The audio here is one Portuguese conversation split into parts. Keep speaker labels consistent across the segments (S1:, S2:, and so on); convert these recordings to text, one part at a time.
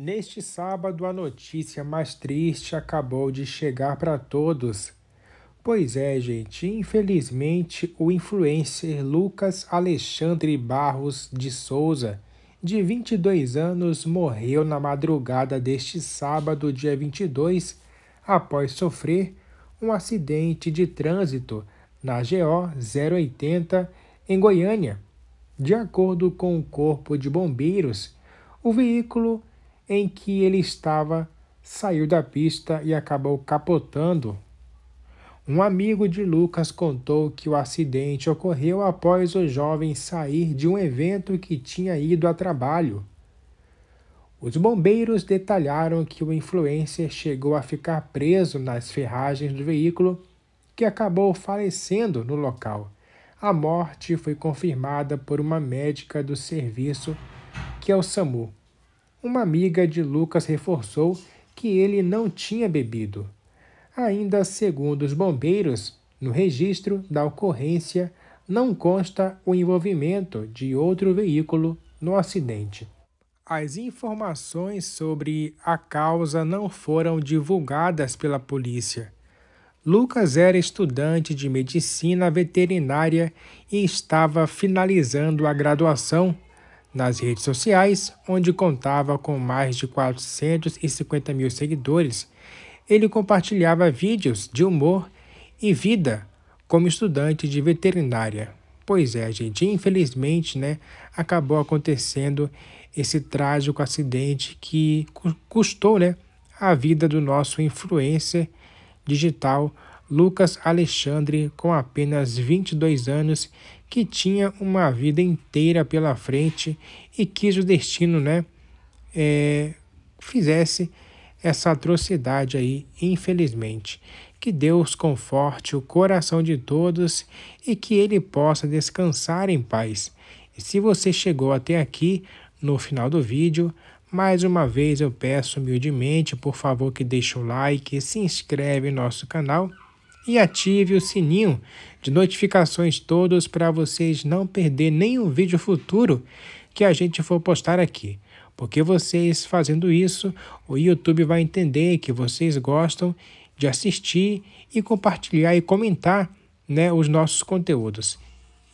S1: Neste sábado, a notícia mais triste acabou de chegar para todos. Pois é, gente, infelizmente o influencer Lucas Alexandre Barros de Souza, de 22 anos, morreu na madrugada deste sábado, dia 22, após sofrer um acidente de trânsito na GO 080 em Goiânia. De acordo com o Corpo de Bombeiros, o veículo em que ele estava saiu da pista e acabou capotando. Um amigo de Lucas contou que o acidente ocorreu após o jovem sair de um evento que tinha ido a trabalho. Os bombeiros detalharam que o influencer chegou a ficar preso nas ferragens do veículo, que acabou falecendo no local. A morte foi confirmada por uma médica do serviço, que é o SAMU. Uma amiga de Lucas reforçou que ele não tinha bebido. Ainda segundo os bombeiros, no registro da ocorrência não consta o envolvimento de outro veículo no acidente. As informações sobre a causa não foram divulgadas pela polícia. Lucas era estudante de medicina veterinária e estava finalizando a graduação nas redes sociais, onde contava com mais de 450 mil seguidores, ele compartilhava vídeos de humor e vida como estudante de veterinária. Pois é, gente, infelizmente, né, acabou acontecendo esse trágico acidente que custou, né, a vida do nosso influencer digital Lucas Alexandre, com apenas 22 anos, que tinha uma vida inteira pela frente e quis o destino, né? É, fizesse essa atrocidade aí, infelizmente. Que Deus conforte o coração de todos e que ele possa descansar em paz. E se você chegou até aqui, no final do vídeo, mais uma vez eu peço humildemente, por favor, que deixe o like, se inscreve em nosso canal e ative o sininho de notificações todos para vocês não perder nenhum vídeo futuro que a gente for postar aqui. Porque vocês fazendo isso, o YouTube vai entender que vocês gostam de assistir e compartilhar e comentar né, os nossos conteúdos.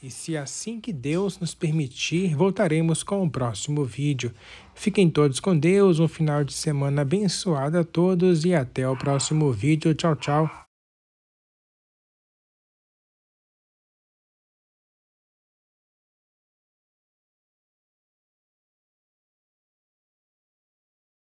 S1: E se assim que Deus nos permitir, voltaremos com o próximo vídeo. Fiquem todos com Deus, um final de semana abençoado a todos e até o próximo vídeo. Tchau, tchau.